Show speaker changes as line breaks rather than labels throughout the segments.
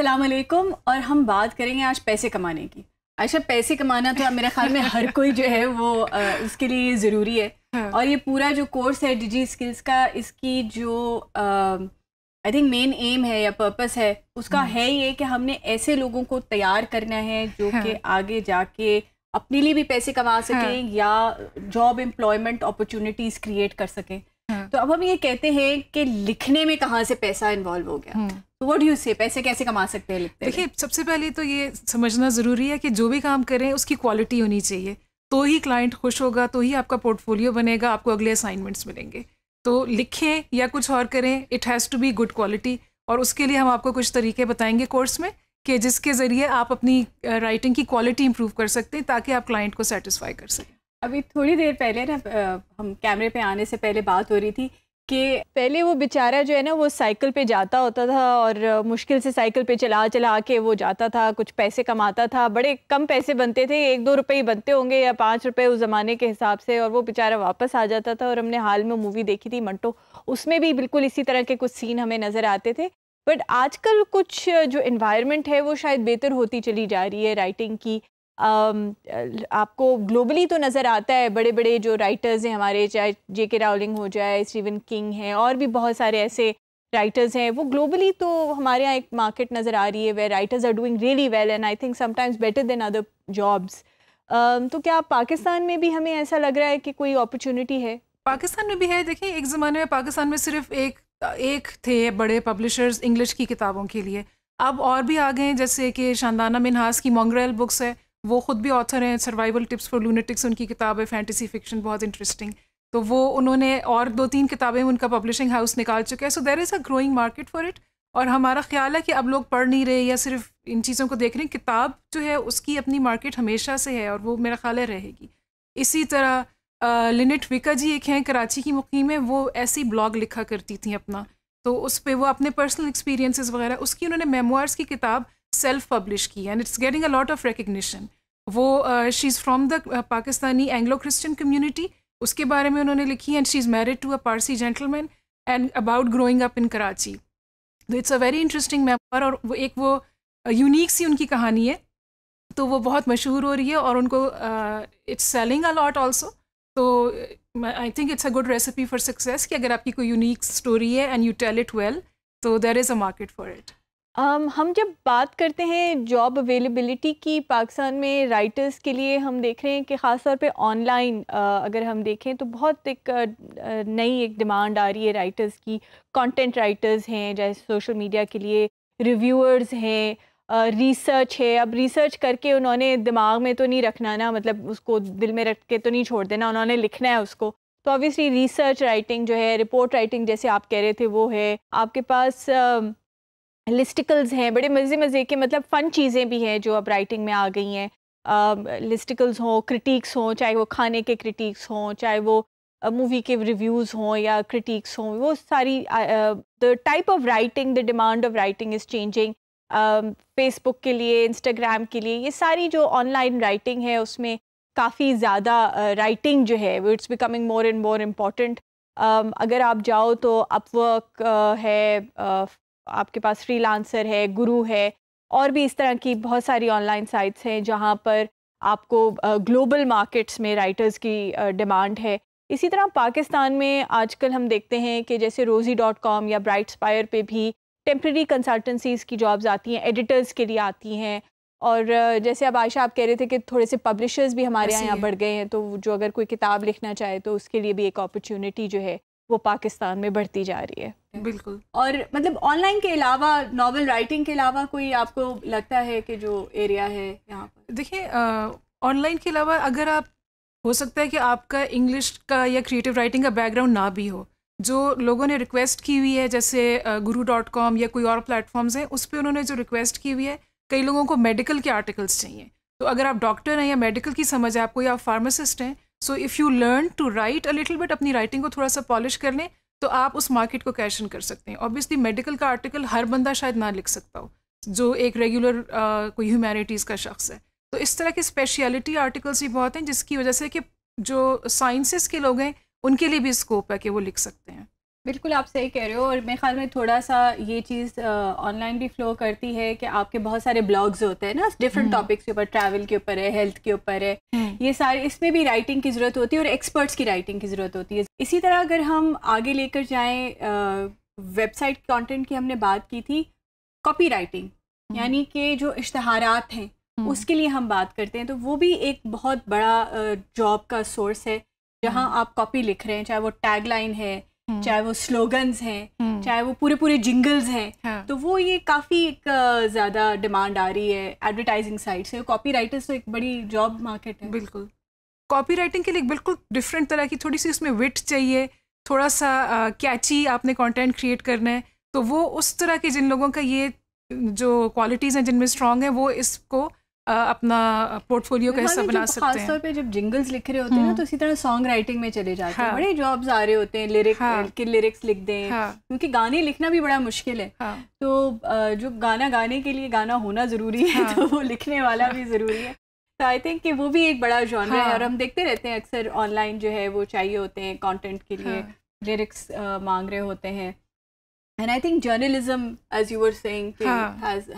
अस्सलाम वालेकुम और हम बात करेंगे आज पैसे कमाने की अच्छा पैसे कमाना तो मेरे ख्याल में हर कोई जो है वो आ, उसके लिए ज़रूरी है हाँ। और ये पूरा जो कोर्स है डिजी स्किल्स का इसकी जो आई थिंक मेन एम है या पर्पस है उसका हाँ। है ये कि हमने ऐसे लोगों को तैयार करना है जो हाँ। कि आगे जाके अपने लिए भी पैसे कमा सकें हाँ। या जॉब एम्प्लॉयमेंट अपॉर्चुनिटीज़ क्रिएट कर सकें हाँ। तो अब हम ये कहते हैं कि लिखने में कहाँ से पैसा इन्वॉल्व हो गया हाँ। व्हाट यू से
पैसे कैसे कमा सकते हैं देखिए सबसे पहले तो ये समझना ज़रूरी है कि जो भी काम करें उसकी क्वालिटी होनी चाहिए तो ही क्लाइंट खुश होगा तो ही आपका पोर्टफोलियो बनेगा आपको अगले असाइनमेंट्स मिलेंगे तो लिखें या कुछ और करें it has to be good quality और उसके लिए हम आपको कुछ तरीके बताएंगे कोर्स में कि जिसके ज़रिए आप अपनी राइटिंग की क्वालिटी इंप्रूव कर सकते हैं ताकि आप क्लाइंट को सेटिस्फाई कर सकें
अभी थोड़ी देर पहले ना हम कैमरे पे आने से पहले बात हो रही थी कि पहले वो बेचारा जो है ना वो साइकिल पे जाता होता था और मुश्किल से साइकिल पे चला चला के वो जाता था कुछ पैसे कमाता था बड़े कम पैसे बनते थे एक दो रुपए ही बनते होंगे या पाँच रुपए उस ज़माने के हिसाब से और वो बेचारा वापस आ जाता था और हमने हाल में मूवी देखी थी मंटो उसमें भी बिल्कुल इसी तरह के कुछ सीन हमें नज़र आते थे बट आजकल कुछ जो इन्वायरमेंट है वो शायद बेहतर होती चली जा रही है राइटिंग की Um, आपको ग्लोबली तो नज़र आता है बड़े बड़े जो राइटर्स हैं हमारे चाहे जे के रावलिंग हो जाए स्टीवन किंग हैं और भी बहुत सारे ऐसे राइटर्स हैं वो ग्लोबली तो हमारे यहाँ एक मार्केट नज़र आ रही है वे writers are doing really well and I think sometimes better than other jobs तो क्या पाकिस्तान में भी हमें ऐसा लग रहा है कि कोई अपॉर्चुनिटी है
पाकिस्तान में भी है देखिए एक ज़माने में पाकिस्तान में सिर्फ एक एक थे बड़े पब्लिशर्स इंग्लिश की किताबों के लिए अब और भी आ गए जैसे कि शानदाना मिनहास की मोंगरेल बुक्स है वो ख़ुद भी ऑथर हैं सर्वाइवल टिप्स फॉर लूनेटिक्स उनकी किताब है फैंटेसी फिक्शन बहुत इंटरेस्टिंग तो वो उन्होंने और दो तीन किताबें उनका पब्लिशिंग हाउस निकाल चुके हैं so there is a growing market for it और हमारा ख्याल है कि अब लोग पढ़ नहीं रहे या सिर्फ इन चीज़ों को देख रहे हैं किताब जो है उसकी अपनी मार्केट हमेशा से है और वो मेरा ख्याल है रहेगी इसी तरह लिनिट विका जी एक हैं कराची की मुकीम है वो ऐसी ब्लॉग लिखा करती थी अपना तो उस पर वो अपने पर्सनल एक्सपीरियंसेस वगैरह उसकी उन्होंने मेमोर्स की किताब सेल्फ पब्लिश की and it's getting a lot of recognition वो she is from the Pakistani Anglo Christian community उसके बारे में उन्होंने लिखी and she is married to a Parsi gentleman and about growing up in Karachi तो it's a very interesting member और वो एक वो यूनिक uh, सी उनकी कहानी है तो वो बहुत मशहूर हो रही है और उनको it's selling a lot also तो I think it's a good recipe for success कि अगर आपकी कोई यूनिक स्टोरी है and you tell it well तो there is a market for it
um, हम जब बात करते हैं जॉब अवेलेबिलिटी की पाकिस्तान में राइटर्स के लिए हम देख रहे हैं कि ख़ास तौर पे ऑनलाइन अगर हम देखें तो बहुत एक नई एक डिमांड आ रही है राइटर्स की कंटेंट राइटर्स हैं जैसे सोशल मीडिया के लिए रिव्यूअर्स हैं रिसर्च है अब रिसर्च करके उन्होंने दिमाग में तो नहीं रखना ना मतलब उसको दिल में रख के तो नहीं छोड़ देना उन्होंने लिखना है उसको तो ऑब्वियसली रिसर्च राइटिंग जो है रिपोर्ट राइटिंग जैसे आप कह रहे थे वो है आपके पास uh, लिस्टिकल्स हैं बड़े मज़े मज़े के मतलब फ़न चीज़ें भी हैं जो अब राइटिंग में आ गई हैं लिस्टिकल्स हों क्रिटिक्स हों चाहे वो खाने के क्रिटिक्स हों चाहे वो मूवी के रिव्यूज़ हों या क्रिटिक्स हों वो सारी the type of writing the demand of writing is changing Facebook के लिए इंस्टाग्राम के लिए ये सारी जो ऑनलाइन राइटिंग है उसमें काफ़ी ज़्यादा राइटिंग जो है it's becoming more and more important अगर आप जाओ तो अपवर्क uh, है आपके पास फ्रीलांसर है गुरु है और भी इस तरह की बहुत सारी ऑनलाइन साइट्स हैं जहाँ पर आपको ग्लोबल मार्केट्स में राइटर्स की डिमांड है इसी तरह पाकिस्तान में आजकल हम देखते हैं कि जैसे रोज़ी डॉट कॉम या ब्राइट स्पायर पर भी टेम्प्रेरी कंसल्टेंसीज़ की जॉब्स आती हैं एडिटर्स के लिए आती हैं और जैसे अब आयशा आप कह रहे थे कि थोड़े से पब्लिशर्स भी हमारे यहाँ बढ़ गए हैं तो जो अगर कोई किताब लिखना चाहे तो उसके लिए भी एक अपॉर्चुनिटी जो है वो पाकिस्तान में बढ़ती जा रही है बिल्कुल और मतलब ऑनलाइन के अलावा नॉवल राइटिंग के अलावा कोई आपको लगता है कि जो एरिया है यहाँ पर
देखिए ऑनलाइन के अलावा अगर आप हो सकता है कि आपका इंग्लिश का या क्रिएटिव राइटिंग का बैकग्राउंड ना भी हो जो लोगों ने रिक्वेस्ट की हुई है जैसे गुरु डॉट कॉम या कोई और प्लेटफॉर्म्स हैं उस पर उन्होंने जो रिक्वेस्ट की हुई है कई लोगों को मेडिकल के आर्टिकल्स चाहिए तो अगर आप डॉक्टर हैं या मेडिकल की समझ है आपको या आप फार्मासिस्ट हैं so if you learn to write a little but अपनी राइटिंग को थोड़ा सा पॉलिश कर लें तो आप उस मार्केट को कैशन कर सकते हैं ऑब्वियसली मेडिकल का आर्टिकल हर बंदा शायद ना लिख सकता हो जो एक रेगुलर uh, कोई ह्यूमैनिटीज़ का शख्स है तो इस तरह के स्पेशलिटी आर्टिकल्स भी बहुत हैं जिसकी वजह से कि जो साइंसेस के लोग हैं उनके लिए भी स्कोप है कि वो लिख सकते हैं बिल्कुल आप
सही कह रहे हो और मेरे ख्याल में थोड़ा सा ये चीज़ ऑनलाइन भी फ्लो करती है कि आपके बहुत सारे ब्लॉग्स होते हैं ना डिफरेंट टॉपिक्स हम्म। के ऊपर ट्रैवल के ऊपर है हेल्थ के ऊपर है हम्म। ये सारे इसमें भी राइटिंग की ज़रूरत होती है और एक्सपर्ट्स की राइटिंग की ज़रूरत होती है इसी तरह अगर हम आगे लेकर जाएँ वेबसाइट कॉन्टेंट की हमने बात की थी कॉपी राइटिंग हम्म। यानी कि जो इश्तहारात हैं उसके लिए हम बात करते हैं तो वो भी एक बहुत बड़ा जॉब का सोर्स है जहाँ आप कॉपी लिख रहे हैं चाहे वो टैग है हम्म। चाहे वो स्लोगन्स हैं हम्म। चाहे वो पूरे पूरे जिंगल्स हैं हाँ. तो वो ये काफ़ी एक ज़्यादा डिमांड आ रही है एडवर्टाइजिंग साइड से कॉपी राइटर्स तो एक बड़ी जॉब मार्केट
है बिल्कुल कॉपी राइटिंग के लिए बिल्कुल डिफरेंट तरह की थोड़ी सी उसमें विट चाहिए थोड़ा सा कैची आपने कॉन्टेंट क्रिएट करना है तो वो उस तरह के जिन लोगों का ये जो क्वालिटीज़ हैं जिनमें स्ट्रांग है वो इसको अपना पोर्टफोलियो कैसा बना सकते हैं खासतौर पे
जब जिंगल्स लिख रहे होते हैं ना हम्म। तो इसी तरह सॉन्ग राइटिंग में चले जाते हैं हाँ। बड़े जॉब्स आ
रहे होते हैं लिरिक
हाँ। के लिरिक्स लिख दें हाँ। क्योंकि गाने लिखना भी बड़ा मुश्किल है तो जो गाना गाने के लिए गाना होना ज़रूरी है तो वो लिखने वाला भी ज़रूरी है तो आई थिंक कि वो भी एक बड़ा जॉनर है और हम देखते रहते हैं अक्सर ऑनलाइन जो है वो चाहिए होते हैं कॉन्टेंट के लिए लिरिक्स मांग रहे होते हैं and I think journalism as you were saying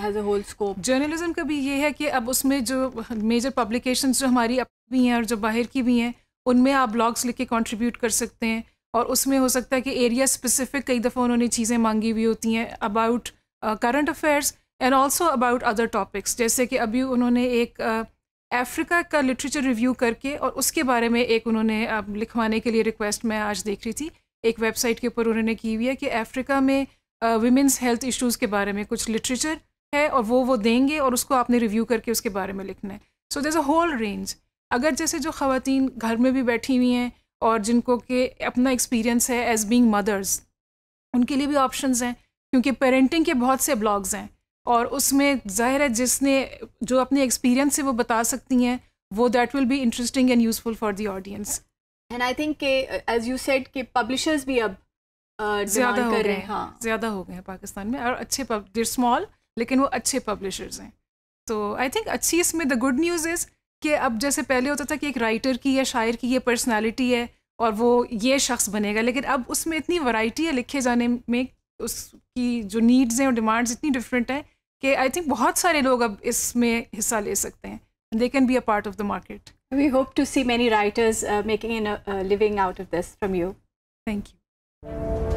has a whole scope journalism का भी ये है कि अब उसमें जो मेजर पब्लिकेशंस जो हमारी अपनी भी हैं और जो बाहर की भी हैं उनमें आप ब्लॉग्स लिख के कॉन्ट्रीब्यूट कर सकते हैं और उसमें हो सकता है कि एरिया स्पेसिफिक कई दफ़ा उन्होंने चीज़ें मांगी हुई होती हैं about current affairs and also about other topics जैसे कि अभी उन्होंने एक अफ्रीका uh, का लिटरेचर रिव्यू करके और उसके बारे में एक उन्होंने uh, लिखवाने के लिए रिक्वेस्ट मैं आज देख रही थी एक वेबसाइट के ऊपर उन्होंने की हुई है कि अफ्रीका में वीमेंस हेल्थ इश्यूज़ के बारे में कुछ लिटरेचर है और वो वो देंगे और उसको आपने रिव्यू करके उसके बारे में लिखना है सो देर अ होल रेंज अगर जैसे जो खातन घर में भी बैठी हुई हैं और जिनको के अपना एक्सपीरियंस है एज बींग मदर्स उनके लिए भी ऑप्शंस हैं क्योंकि पेरेंटिंग के बहुत से ब्लॉग्स हैं और उसमें जाहिर है जिसने जो अपने एक्सपीरियंस से वो बता सकती हैं वो that will be interesting and useful for the audience and I think के एज यू सेड के पब्लिशर्स भी अब uh, ज़्यादा हो गए हाँ ज़्यादा हो गए हैं पाकिस्तान में और अच्छे देर स्मॉल लेकिन वो अच्छे पब्लिशर्स हैं तो आई थिंक अच्छी इसमें द गुड न्यूज़ इज़ कि अब जैसे पहले होता था कि एक राइटर की या शायर की ये पर्सनालिटी है और वो ये शख्स बनेगा लेकिन अब उसमें इतनी वैरायटी है लिखे जाने में उसकी जो नीड्स हैं और डिमांड्स इतनी डिफरेंट हैं कि आई थिंक बहुत सारे लोग अब इसमें हिस्सा ले सकते हैं and they can be a part of the market. We hope to see many writers uh, making a, a living out of this from you. Thank you.